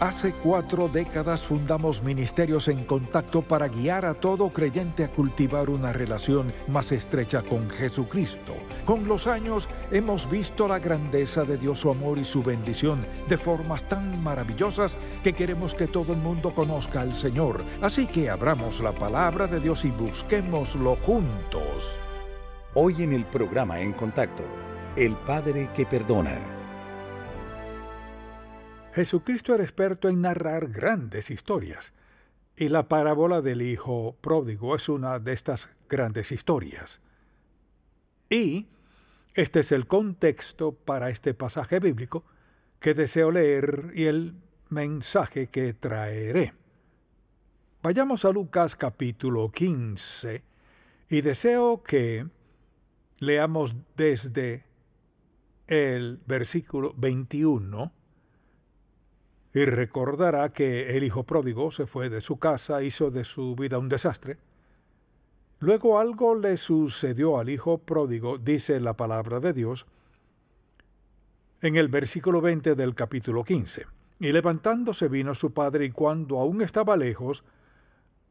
Hace cuatro décadas fundamos Ministerios en Contacto para guiar a todo creyente a cultivar una relación más estrecha con Jesucristo. Con los años hemos visto la grandeza de Dios, su amor y su bendición de formas tan maravillosas que queremos que todo el mundo conozca al Señor. Así que abramos la palabra de Dios y busquémoslo juntos. Hoy en el programa En Contacto, el Padre que Perdona. Jesucristo era experto en narrar grandes historias, y la parábola del Hijo Pródigo es una de estas grandes historias. Y este es el contexto para este pasaje bíblico que deseo leer y el mensaje que traeré. Vayamos a Lucas capítulo 15 y deseo que leamos desde el versículo 21 y recordará que el hijo pródigo se fue de su casa, hizo de su vida un desastre. Luego algo le sucedió al hijo pródigo, dice la palabra de Dios, en el versículo 20 del capítulo 15. Y levantándose vino su padre y cuando aún estaba lejos,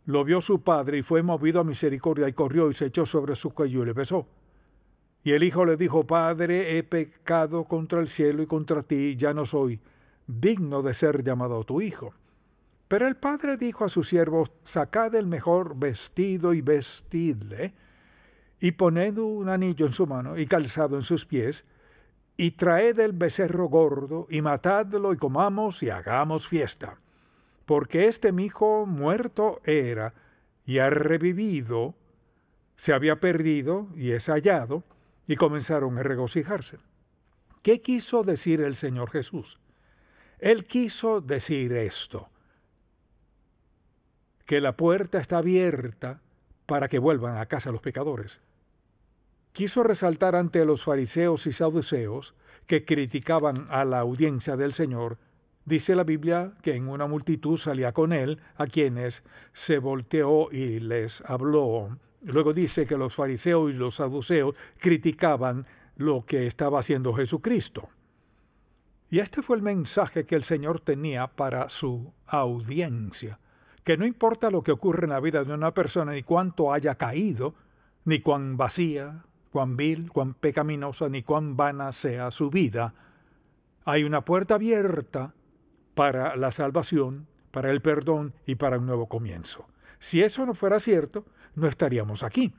lo vio su padre y fue movido a misericordia y corrió y se echó sobre su cuello y le besó. Y el hijo le dijo, Padre, he pecado contra el cielo y contra ti, ya no soy digno de ser llamado tu hijo. Pero el padre dijo a sus siervos, sacad el mejor vestido y vestidle, y poned un anillo en su mano y calzado en sus pies, y traed el becerro gordo, y matadlo, y comamos, y hagamos fiesta. Porque este mi hijo muerto era, y ha revivido, se había perdido, y es hallado, y comenzaron a regocijarse. ¿Qué quiso decir el Señor Jesús? Él quiso decir esto, que la puerta está abierta para que vuelvan a casa los pecadores. Quiso resaltar ante los fariseos y saduceos que criticaban a la audiencia del Señor, dice la Biblia que en una multitud salía con él a quienes se volteó y les habló. Luego dice que los fariseos y los saduceos criticaban lo que estaba haciendo Jesucristo. Y este fue el mensaje que el Señor tenía para su audiencia, que no importa lo que ocurre en la vida de una persona, ni cuánto haya caído, ni cuán vacía, cuán vil, cuán pecaminosa, ni cuán vana sea su vida, hay una puerta abierta para la salvación, para el perdón y para un nuevo comienzo. Si eso no fuera cierto, no estaríamos aquí.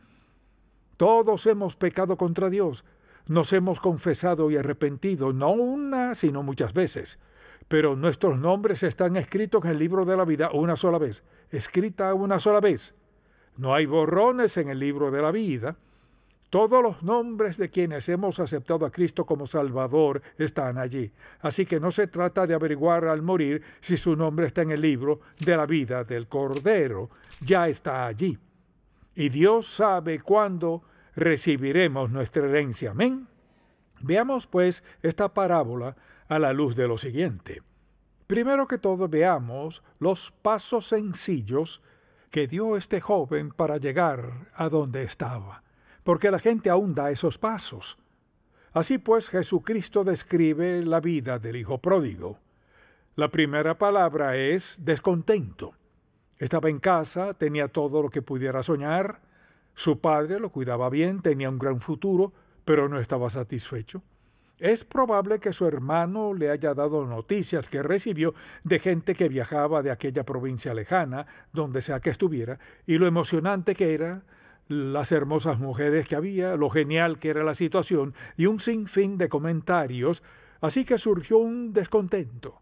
Todos hemos pecado contra Dios, nos hemos confesado y arrepentido, no una, sino muchas veces. Pero nuestros nombres están escritos en el libro de la vida una sola vez, escrita una sola vez. No hay borrones en el libro de la vida. Todos los nombres de quienes hemos aceptado a Cristo como Salvador están allí. Así que no se trata de averiguar al morir si su nombre está en el libro de la vida del Cordero. Ya está allí. Y Dios sabe cuándo recibiremos nuestra herencia. Amén. Veamos pues esta parábola a la luz de lo siguiente. Primero que todo veamos los pasos sencillos que dio este joven para llegar a donde estaba, porque la gente aún da esos pasos. Así pues Jesucristo describe la vida del Hijo pródigo. La primera palabra es descontento. Estaba en casa, tenía todo lo que pudiera soñar, su padre lo cuidaba bien, tenía un gran futuro, pero no estaba satisfecho. Es probable que su hermano le haya dado noticias que recibió de gente que viajaba de aquella provincia lejana, donde sea que estuviera, y lo emocionante que era, las hermosas mujeres que había, lo genial que era la situación, y un sinfín de comentarios, así que surgió un descontento.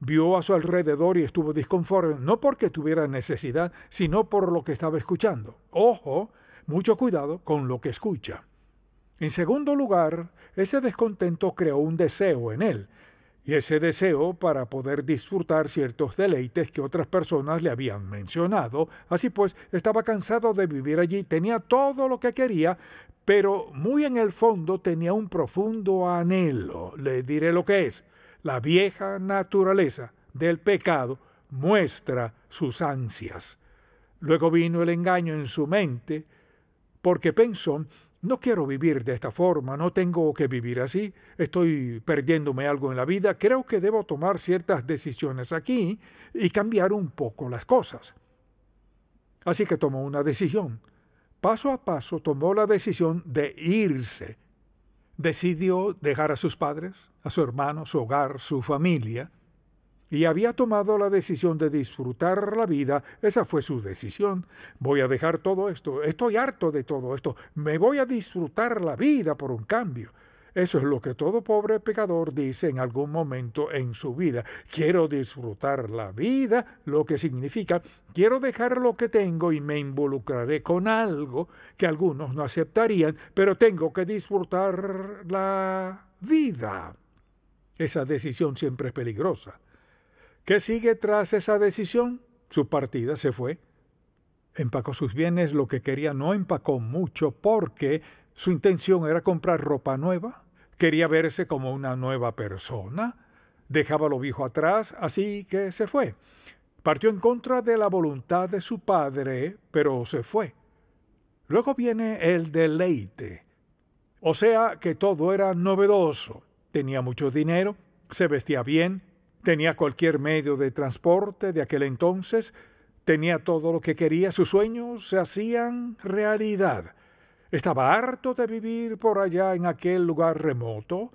Vio a su alrededor y estuvo disconforme, no porque tuviera necesidad, sino por lo que estaba escuchando. Ojo, mucho cuidado con lo que escucha. En segundo lugar, ese descontento creó un deseo en él, y ese deseo para poder disfrutar ciertos deleites que otras personas le habían mencionado. Así pues, estaba cansado de vivir allí, tenía todo lo que quería, pero muy en el fondo tenía un profundo anhelo, le diré lo que es, la vieja naturaleza del pecado muestra sus ansias. Luego vino el engaño en su mente, porque pienso no quiero vivir de esta forma, no tengo que vivir así, estoy perdiéndome algo en la vida, creo que debo tomar ciertas decisiones aquí y cambiar un poco las cosas. Así que tomó una decisión. Paso a paso tomó la decisión de irse. Decidió dejar a sus padres, a su hermano, su hogar, su familia, y había tomado la decisión de disfrutar la vida, esa fue su decisión. Voy a dejar todo esto, estoy harto de todo esto, me voy a disfrutar la vida por un cambio. Eso es lo que todo pobre pecador dice en algún momento en su vida. Quiero disfrutar la vida, lo que significa quiero dejar lo que tengo y me involucraré con algo que algunos no aceptarían, pero tengo que disfrutar la vida. Esa decisión siempre es peligrosa. ¿Qué sigue tras esa decisión? Su partida se fue. Empacó sus bienes, lo que quería no empacó mucho porque su intención era comprar ropa nueva, quería verse como una nueva persona, dejaba lo viejo atrás, así que se fue. Partió en contra de la voluntad de su padre, pero se fue. Luego viene el deleite. O sea que todo era novedoso. Tenía mucho dinero, se vestía bien, tenía cualquier medio de transporte de aquel entonces, tenía todo lo que quería, sus sueños se hacían realidad. Estaba harto de vivir por allá en aquel lugar remoto,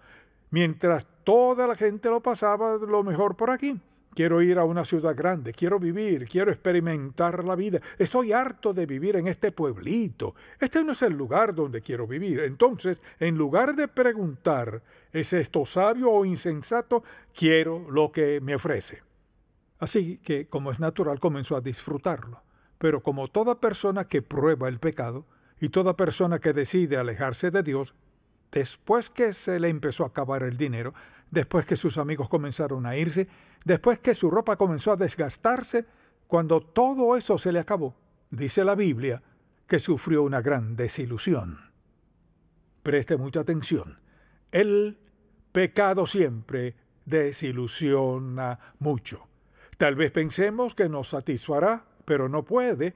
mientras toda la gente lo pasaba lo mejor por aquí. Quiero ir a una ciudad grande, quiero vivir, quiero experimentar la vida. Estoy harto de vivir en este pueblito. Este no es el lugar donde quiero vivir. Entonces, en lugar de preguntar, ¿es esto sabio o insensato? Quiero lo que me ofrece. Así que, como es natural, comenzó a disfrutarlo. Pero como toda persona que prueba el pecado y toda persona que decide alejarse de Dios, después que se le empezó a acabar el dinero, después que sus amigos comenzaron a irse, después que su ropa comenzó a desgastarse, cuando todo eso se le acabó, dice la Biblia, que sufrió una gran desilusión. Preste mucha atención. El pecado siempre desilusiona mucho. Tal vez pensemos que nos satisfará, pero no puede,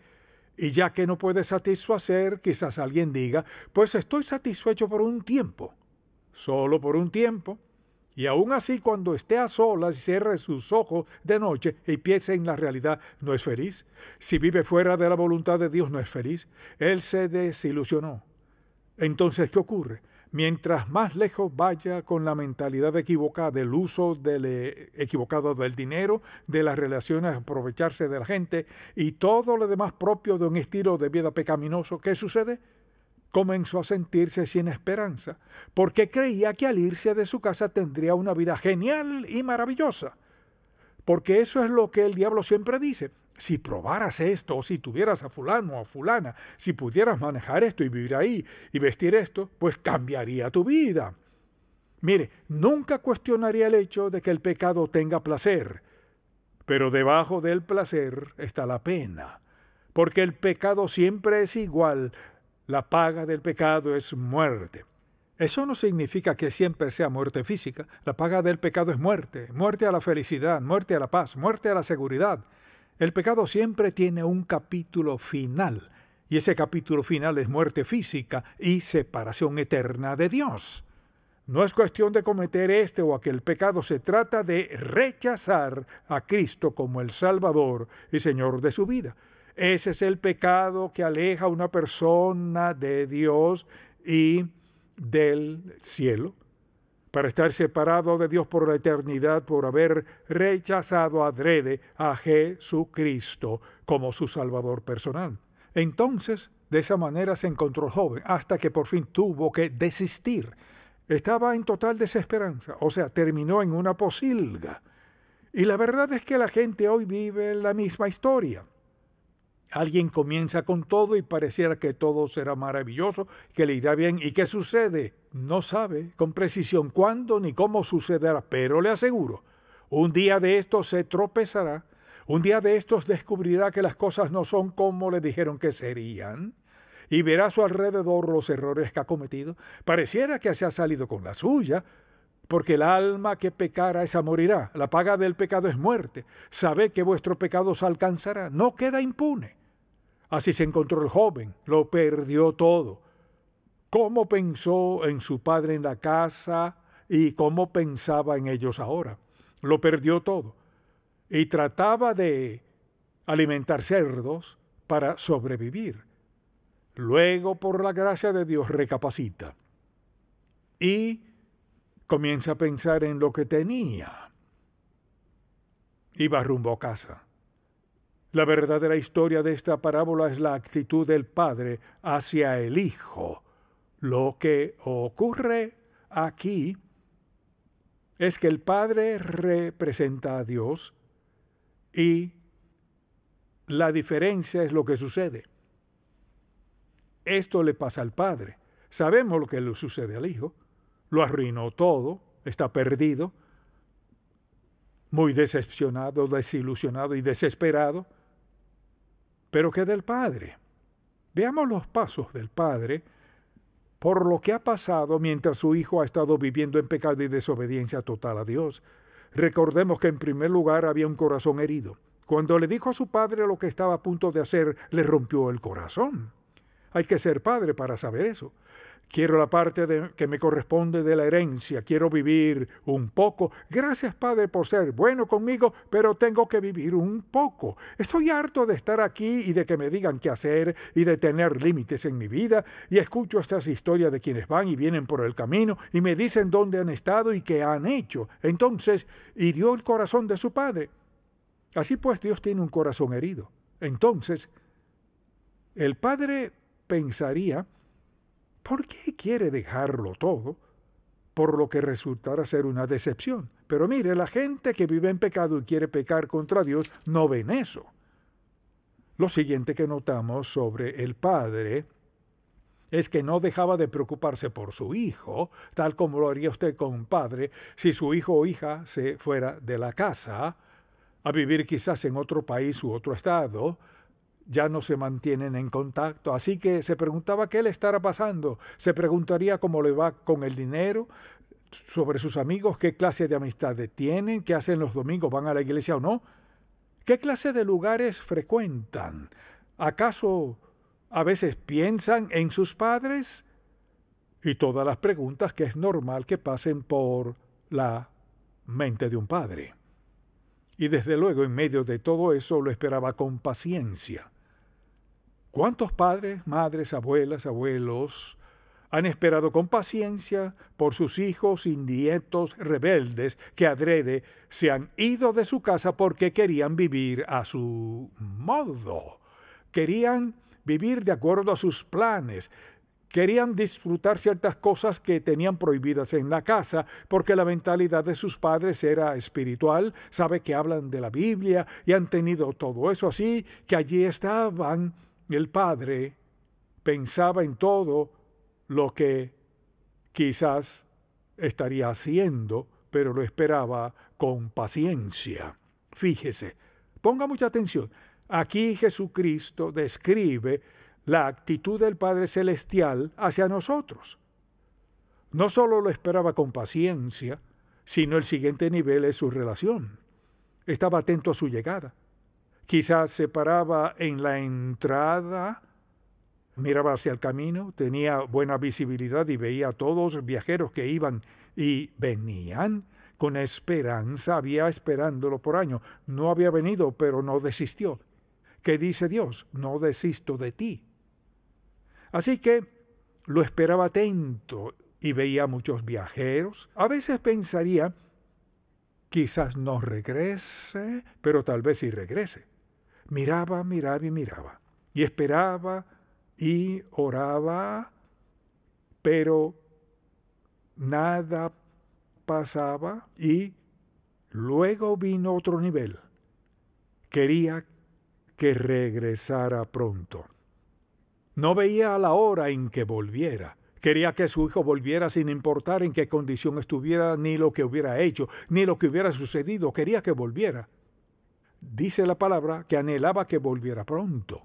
y ya que no puede satisfacer, quizás alguien diga, pues estoy satisfecho por un tiempo, solo por un tiempo, y aún así, cuando esté a solas y cierre sus ojos de noche y piense en la realidad, no es feliz. Si vive fuera de la voluntad de Dios, no es feliz. Él se desilusionó. Entonces, ¿qué ocurre? Mientras más lejos vaya con la mentalidad equivocada del uso del, eh, equivocado del dinero, de las relaciones, aprovecharse de la gente y todo lo demás propio de un estilo de vida pecaminoso, ¿qué sucede? comenzó a sentirse sin esperanza, porque creía que al irse de su casa tendría una vida genial y maravillosa. Porque eso es lo que el diablo siempre dice. Si probaras esto, o si tuvieras a fulano o a fulana, si pudieras manejar esto y vivir ahí y vestir esto, pues cambiaría tu vida. Mire, nunca cuestionaría el hecho de que el pecado tenga placer, pero debajo del placer está la pena, porque el pecado siempre es igual la paga del pecado es muerte. Eso no significa que siempre sea muerte física. La paga del pecado es muerte, muerte a la felicidad, muerte a la paz, muerte a la seguridad. El pecado siempre tiene un capítulo final, y ese capítulo final es muerte física y separación eterna de Dios. No es cuestión de cometer este o aquel pecado, se trata de rechazar a Cristo como el Salvador y Señor de su vida. Ese es el pecado que aleja a una persona de Dios y del cielo para estar separado de Dios por la eternidad por haber rechazado adrede a Jesucristo como su Salvador personal. Entonces, de esa manera se encontró joven hasta que por fin tuvo que desistir. Estaba en total desesperanza, o sea, terminó en una posilga. Y la verdad es que la gente hoy vive la misma historia. Alguien comienza con todo y pareciera que todo será maravilloso, que le irá bien. ¿Y qué sucede? No sabe con precisión cuándo ni cómo sucederá, pero le aseguro, un día de estos se tropezará, un día de estos descubrirá que las cosas no son como le dijeron que serían y verá a su alrededor los errores que ha cometido. Pareciera que se ha salido con la suya, porque el alma que pecara esa morirá. La paga del pecado es muerte. Sabe que vuestro pecado se alcanzará. No queda impune. Así se encontró el joven, lo perdió todo. ¿Cómo pensó en su padre en la casa y cómo pensaba en ellos ahora? Lo perdió todo. Y trataba de alimentar cerdos para sobrevivir. Luego, por la gracia de Dios, recapacita y comienza a pensar en lo que tenía. Iba rumbo a casa. La verdadera historia de esta parábola es la actitud del Padre hacia el Hijo. Lo que ocurre aquí es que el Padre representa a Dios y la diferencia es lo que sucede. Esto le pasa al Padre. Sabemos lo que le sucede al Hijo. Lo arruinó todo, está perdido, muy decepcionado, desilusionado y desesperado pero que del Padre. Veamos los pasos del Padre por lo que ha pasado mientras su Hijo ha estado viviendo en pecado y desobediencia total a Dios. Recordemos que en primer lugar había un corazón herido. Cuando le dijo a su padre lo que estaba a punto de hacer, le rompió el corazón. Hay que ser padre para saber eso. Quiero la parte que me corresponde de la herencia, quiero vivir un poco. Gracias Padre por ser bueno conmigo, pero tengo que vivir un poco. Estoy harto de estar aquí y de que me digan qué hacer y de tener límites en mi vida y escucho estas historias de quienes van y vienen por el camino y me dicen dónde han estado y qué han hecho. Entonces hirió el corazón de su Padre. Así pues Dios tiene un corazón herido. Entonces, el Padre pensaría, ¿por qué quiere dejarlo todo? Por lo que resultará ser una decepción. Pero mire, la gente que vive en pecado y quiere pecar contra Dios no ven eso. Lo siguiente que notamos sobre el Padre es que no dejaba de preocuparse por su hijo, tal como lo haría usted con un padre si su hijo o hija se fuera de la casa a vivir quizás en otro país u otro estado, ya no se mantienen en contacto. Así que se preguntaba qué le estará pasando, se preguntaría cómo le va con el dinero, sobre sus amigos, qué clase de amistades tienen, qué hacen los domingos, van a la iglesia o no, qué clase de lugares frecuentan. ¿Acaso a veces piensan en sus padres? Y todas las preguntas que es normal que pasen por la mente de un padre. Y desde luego en medio de todo eso lo esperaba con paciencia. ¿Cuántos padres, madres, abuelas, abuelos han esperado con paciencia por sus hijos indietos, rebeldes que adrede se han ido de su casa porque querían vivir a su modo? Querían vivir de acuerdo a sus planes, querían disfrutar ciertas cosas que tenían prohibidas en la casa, porque la mentalidad de sus padres era espiritual, sabe que hablan de la Biblia y han tenido todo eso así, que allí estaban el padre pensaba en todo lo que quizás estaría haciendo, pero lo esperaba con paciencia. Fíjese, ponga mucha atención. Aquí Jesucristo describe la actitud del Padre Celestial hacia nosotros. No solo lo esperaba con paciencia, sino el siguiente nivel es su relación. Estaba atento a su llegada. Quizás se paraba en la entrada, miraba hacia el camino, tenía buena visibilidad y veía a todos los viajeros que iban y venían con esperanza, había esperándolo por año. No había venido, pero no desistió. ¿Qué dice Dios? No desisto de ti. Así que lo esperaba atento y veía muchos viajeros. A veces pensaría, quizás no regrese, pero tal vez sí regrese miraba, miraba y miraba, y esperaba y oraba, pero nada pasaba y luego vino otro nivel. Quería que regresara pronto. No veía la hora en que volviera. Quería que su hijo volviera sin importar en qué condición estuviera, ni lo que hubiera hecho, ni lo que hubiera sucedido. Quería que volviera dice la palabra que anhelaba que volviera pronto.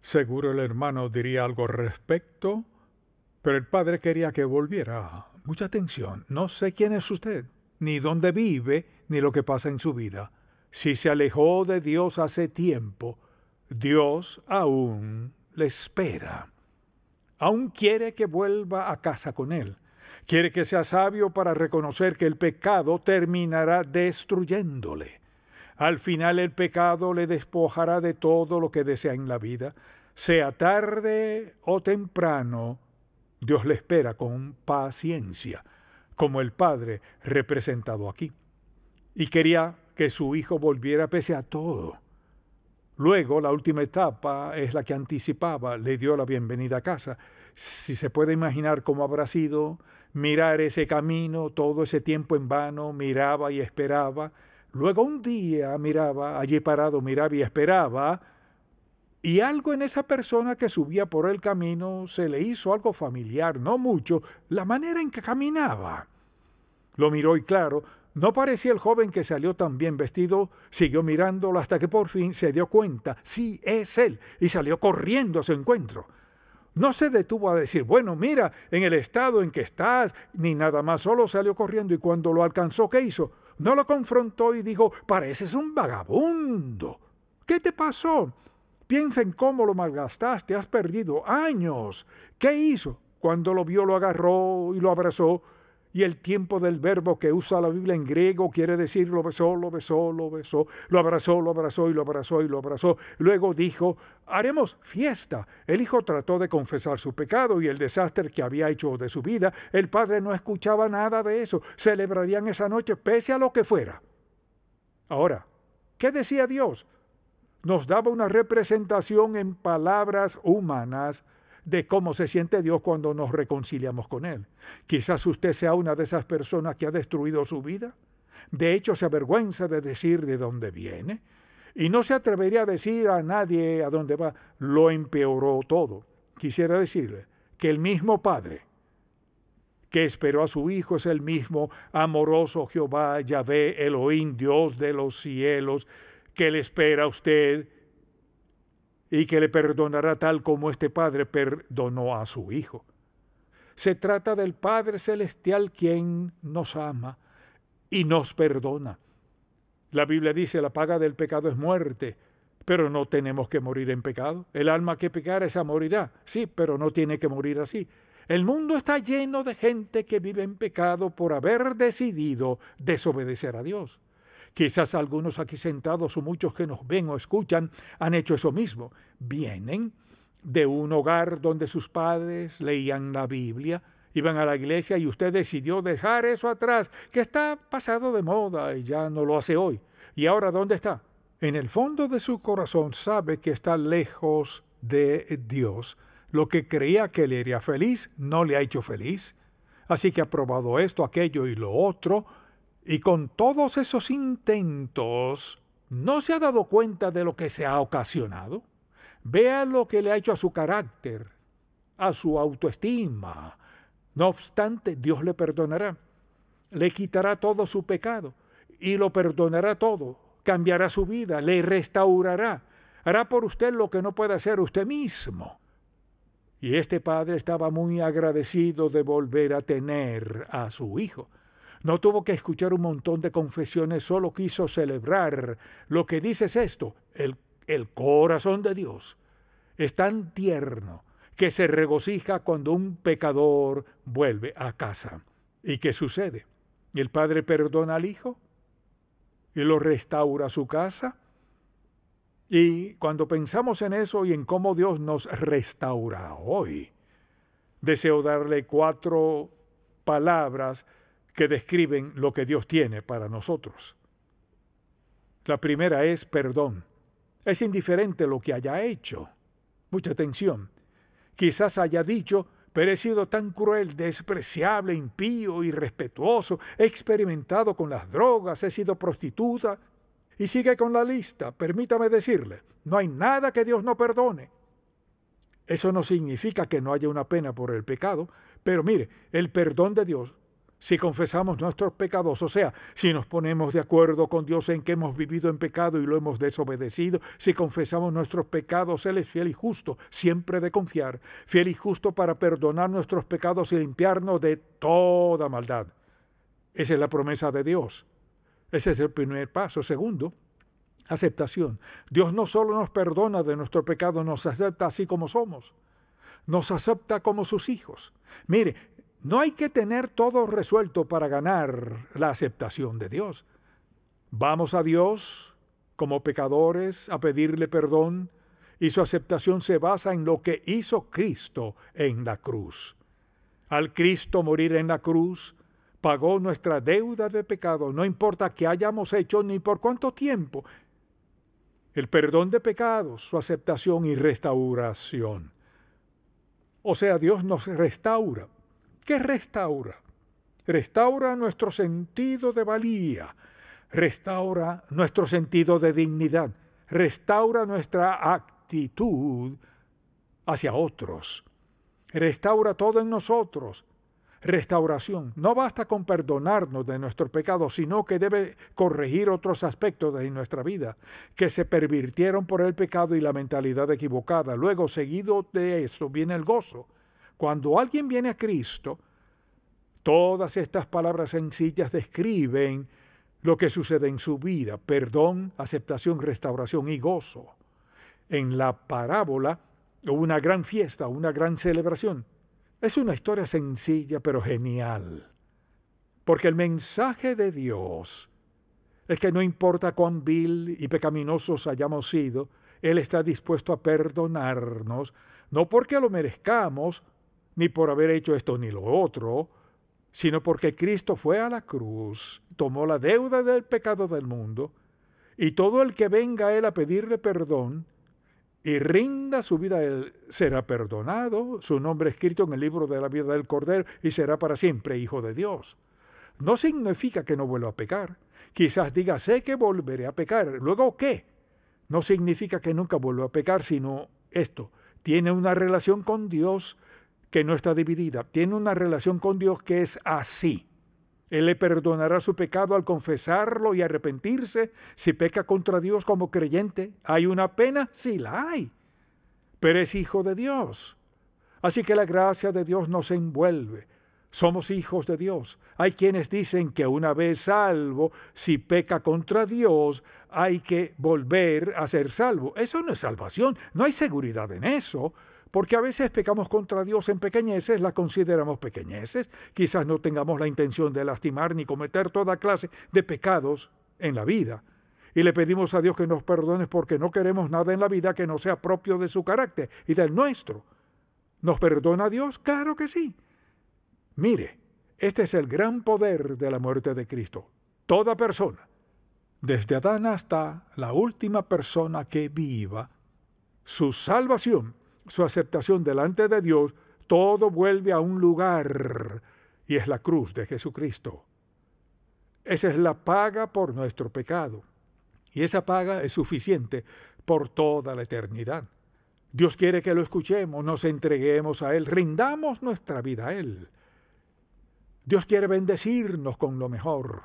Seguro el hermano diría algo al respecto, pero el padre quería que volviera. Mucha atención, no sé quién es usted, ni dónde vive, ni lo que pasa en su vida. Si se alejó de Dios hace tiempo, Dios aún le espera. Aún quiere que vuelva a casa con él. Quiere que sea sabio para reconocer que el pecado terminará destruyéndole. Al final el pecado le despojará de todo lo que desea en la vida. Sea tarde o temprano, Dios le espera con paciencia, como el Padre representado aquí. Y quería que su hijo volviera pese a todo. Luego, la última etapa es la que anticipaba, le dio la bienvenida a casa. Si se puede imaginar cómo habrá sido mirar ese camino, todo ese tiempo en vano, miraba y esperaba, Luego un día miraba, allí parado miraba y esperaba, y algo en esa persona que subía por el camino se le hizo algo familiar, no mucho, la manera en que caminaba. Lo miró y claro, no parecía el joven que salió tan bien vestido, siguió mirándolo hasta que por fin se dio cuenta, sí es él, y salió corriendo a su encuentro. No se detuvo a decir, bueno, mira, en el estado en que estás, ni nada más, solo salió corriendo y cuando lo alcanzó, ¿qué hizo? no lo confrontó y dijo, pareces un vagabundo. ¿Qué te pasó? Piensa en cómo lo malgastaste, has perdido años. ¿Qué hizo? Cuando lo vio, lo agarró y lo abrazó y el tiempo del verbo que usa la Biblia en griego quiere decir lo besó, lo besó, lo besó, lo abrazó, lo abrazó y lo abrazó y lo abrazó. Luego dijo, haremos fiesta. El hijo trató de confesar su pecado y el desastre que había hecho de su vida. El padre no escuchaba nada de eso. Celebrarían esa noche pese a lo que fuera. Ahora, ¿qué decía Dios? Nos daba una representación en palabras humanas de cómo se siente Dios cuando nos reconciliamos con Él. Quizás usted sea una de esas personas que ha destruido su vida. De hecho, se avergüenza de decir de dónde viene. Y no se atrevería a decir a nadie a dónde va. Lo empeoró todo. Quisiera decirle que el mismo Padre que esperó a su Hijo es el mismo amoroso Jehová, Yahvé, Elohim, Dios de los cielos, que le espera a usted y que le perdonará tal como este Padre perdonó a su Hijo. Se trata del Padre Celestial quien nos ama y nos perdona. La Biblia dice la paga del pecado es muerte, pero no tenemos que morir en pecado. El alma que pecar esa morirá, sí, pero no tiene que morir así. El mundo está lleno de gente que vive en pecado por haber decidido desobedecer a Dios. Quizás algunos aquí sentados o muchos que nos ven o escuchan han hecho eso mismo. Vienen de un hogar donde sus padres leían la Biblia, iban a la iglesia y usted decidió dejar eso atrás, que está pasado de moda y ya no lo hace hoy. ¿Y ahora dónde está? En el fondo de su corazón sabe que está lejos de Dios. Lo que creía que le haría feliz no le ha hecho feliz. Así que ha probado esto, aquello y lo otro, y con todos esos intentos, ¿no se ha dado cuenta de lo que se ha ocasionado? Vea lo que le ha hecho a su carácter, a su autoestima. No obstante, Dios le perdonará, le quitará todo su pecado y lo perdonará todo, cambiará su vida, le restaurará, hará por usted lo que no puede hacer usted mismo. Y este padre estaba muy agradecido de volver a tener a su hijo. No tuvo que escuchar un montón de confesiones, solo quiso celebrar. Lo que dice es esto, el, el corazón de Dios es tan tierno que se regocija cuando un pecador vuelve a casa. ¿Y qué sucede? El padre perdona al hijo y lo restaura a su casa. Y cuando pensamos en eso y en cómo Dios nos restaura hoy, deseo darle cuatro palabras que describen lo que Dios tiene para nosotros. La primera es perdón. Es indiferente lo que haya hecho. Mucha atención. Quizás haya dicho, pero he sido tan cruel, despreciable, impío, irrespetuoso, he experimentado con las drogas, he sido prostituta. Y sigue con la lista, permítame decirle, no hay nada que Dios no perdone. Eso no significa que no haya una pena por el pecado, pero mire, el perdón de Dios si confesamos nuestros pecados, o sea, si nos ponemos de acuerdo con Dios en que hemos vivido en pecado y lo hemos desobedecido, si confesamos nuestros pecados, Él es fiel y justo, siempre de confiar, fiel y justo para perdonar nuestros pecados y limpiarnos de toda maldad. Esa es la promesa de Dios. Ese es el primer paso. Segundo, aceptación. Dios no solo nos perdona de nuestro pecado, nos acepta así como somos nos acepta como sus hijos. Mire, no hay que tener todo resuelto para ganar la aceptación de Dios. Vamos a Dios como pecadores a pedirle perdón y su aceptación se basa en lo que hizo Cristo en la cruz. Al Cristo morir en la cruz, pagó nuestra deuda de pecado, no importa qué hayamos hecho ni por cuánto tiempo. El perdón de pecados, su aceptación y restauración. O sea, Dios nos restaura, ¿Qué restaura? Restaura nuestro sentido de valía, restaura nuestro sentido de dignidad, restaura nuestra actitud hacia otros, restaura todo en nosotros. Restauración. No basta con perdonarnos de nuestro pecado, sino que debe corregir otros aspectos de nuestra vida que se pervirtieron por el pecado y la mentalidad equivocada. Luego, seguido de eso, viene el gozo cuando alguien viene a Cristo, todas estas palabras sencillas describen lo que sucede en su vida, perdón, aceptación, restauración y gozo. En la parábola, una gran fiesta, una gran celebración. Es una historia sencilla pero genial, porque el mensaje de Dios es que no importa cuán vil y pecaminosos hayamos sido, Él está dispuesto a perdonarnos, no porque lo merezcamos, ni por haber hecho esto ni lo otro, sino porque Cristo fue a la cruz, tomó la deuda del pecado del mundo, y todo el que venga a Él a pedirle perdón y rinda su vida a Él será perdonado, su nombre escrito en el libro de la vida del Cordero, y será para siempre hijo de Dios. No significa que no vuelva a pecar. Quizás diga, sé que volveré a pecar. ¿Luego qué? No significa que nunca vuelva a pecar, sino esto. Tiene una relación con Dios que no está dividida. Tiene una relación con Dios que es así. Él le perdonará su pecado al confesarlo y arrepentirse. Si peca contra Dios como creyente, ¿hay una pena? Sí, la hay. Pero es hijo de Dios. Así que la gracia de Dios nos envuelve. Somos hijos de Dios. Hay quienes dicen que una vez salvo, si peca contra Dios, hay que volver a ser salvo. Eso no es salvación. No hay seguridad en eso. Porque a veces pecamos contra Dios en pequeñeces, la consideramos pequeñeces, quizás no tengamos la intención de lastimar ni cometer toda clase de pecados en la vida. Y le pedimos a Dios que nos perdone porque no queremos nada en la vida que no sea propio de su carácter y del nuestro. ¿Nos perdona Dios? Claro que sí. Mire, este es el gran poder de la muerte de Cristo. Toda persona, desde Adán hasta la última persona que viva, su salvación su aceptación delante de Dios, todo vuelve a un lugar y es la cruz de Jesucristo. Esa es la paga por nuestro pecado. Y esa paga es suficiente por toda la eternidad. Dios quiere que lo escuchemos, nos entreguemos a Él, rindamos nuestra vida a Él. Dios quiere bendecirnos con lo mejor.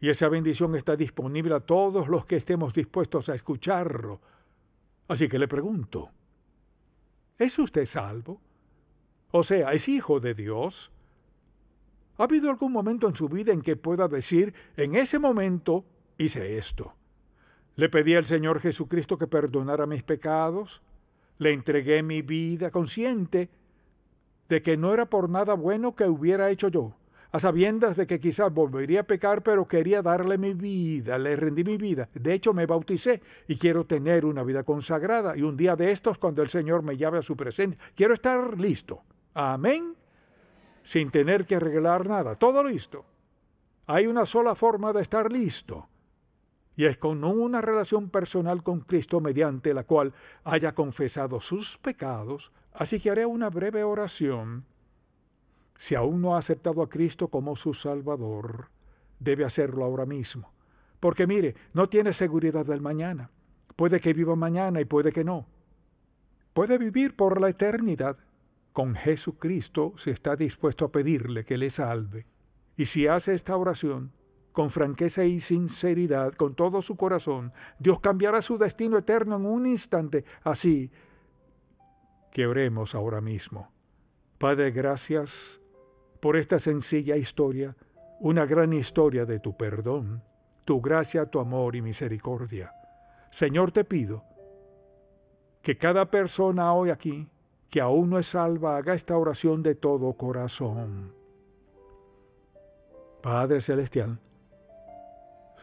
Y esa bendición está disponible a todos los que estemos dispuestos a escucharlo. Así que le pregunto, ¿Es usted salvo? O sea, ¿es hijo de Dios? ¿Ha habido algún momento en su vida en que pueda decir, en ese momento hice esto? Le pedí al Señor Jesucristo que perdonara mis pecados, le entregué mi vida consciente de que no era por nada bueno que hubiera hecho yo, a sabiendas de que quizás volvería a pecar, pero quería darle mi vida, le rendí mi vida. De hecho, me bauticé y quiero tener una vida consagrada. Y un día de estos, cuando el Señor me llame a su presencia, quiero estar listo. Amén. Sin tener que arreglar nada. Todo listo. Hay una sola forma de estar listo. Y es con una relación personal con Cristo mediante la cual haya confesado sus pecados. Así que haré una breve oración si aún no ha aceptado a Cristo como su Salvador, debe hacerlo ahora mismo. Porque mire, no tiene seguridad del mañana. Puede que viva mañana y puede que no. Puede vivir por la eternidad. Con Jesucristo si está dispuesto a pedirle que le salve. Y si hace esta oración, con franqueza y sinceridad, con todo su corazón, Dios cambiará su destino eterno en un instante. Así que oremos ahora mismo. Padre, gracias por esta sencilla historia, una gran historia de tu perdón, tu gracia, tu amor y misericordia. Señor, te pido que cada persona hoy aquí que aún no es salva haga esta oración de todo corazón. Padre Celestial,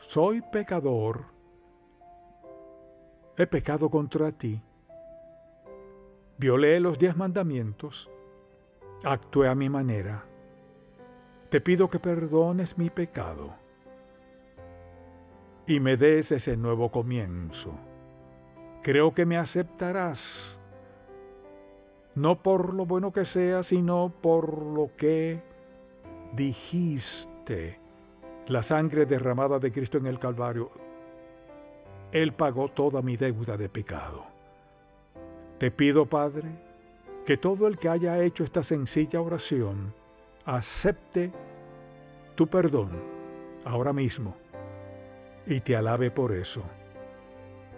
soy pecador, he pecado contra ti, violé los diez mandamientos, actué a mi manera te pido que perdones mi pecado y me des ese nuevo comienzo. Creo que me aceptarás, no por lo bueno que sea, sino por lo que dijiste. La sangre derramada de Cristo en el Calvario, Él pagó toda mi deuda de pecado. Te pido, Padre, que todo el que haya hecho esta sencilla oración, acepte tu perdón ahora mismo y te alabe por eso.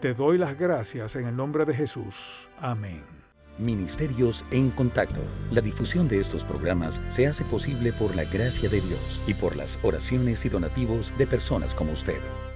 Te doy las gracias en el nombre de Jesús. Amén. Ministerios en Contacto. La difusión de estos programas se hace posible por la gracia de Dios y por las oraciones y donativos de personas como usted.